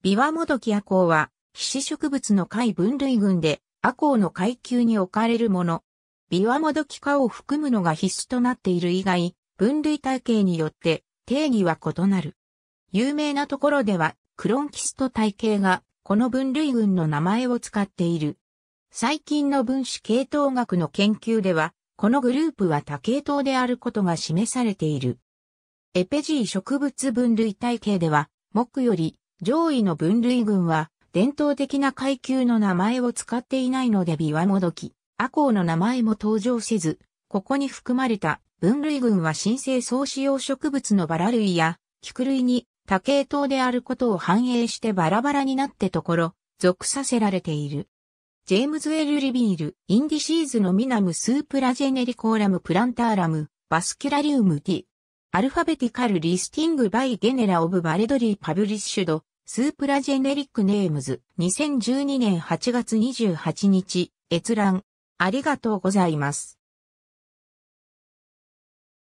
ビワモドキアコウは、皮脂植物の貝分類群で、アコウの階級に置かれるもの。ビワモドキ科を含むのが必須となっている以外、分類体系によって定義は異なる。有名なところでは、クロンキスト体系が、この分類群の名前を使っている。最近の分子系統学の研究では、このグループは多系統であることが示されている。エペジー植物分類体系では、木より上位の分類群は、伝統的な階級の名前を使っていないので琵琶もどき、コウの名前も登場せず、ここに含まれた分類群は新生草子用植物のバラ類や、菊類に多系統であることを反映してバラバラになってところ、属させられている。ジェームズ・エル・リビール、インディシーズのミナム・スープラジェネリコーラム・プランターラム、バスキュラリウム・ティ。アルファベティカル・リスティング・バイ・ゲネラ・オブ・バレドリー・パブリッシュド、スープラジェネリックネームズ2012年8月28日閲覧ありがとうございます。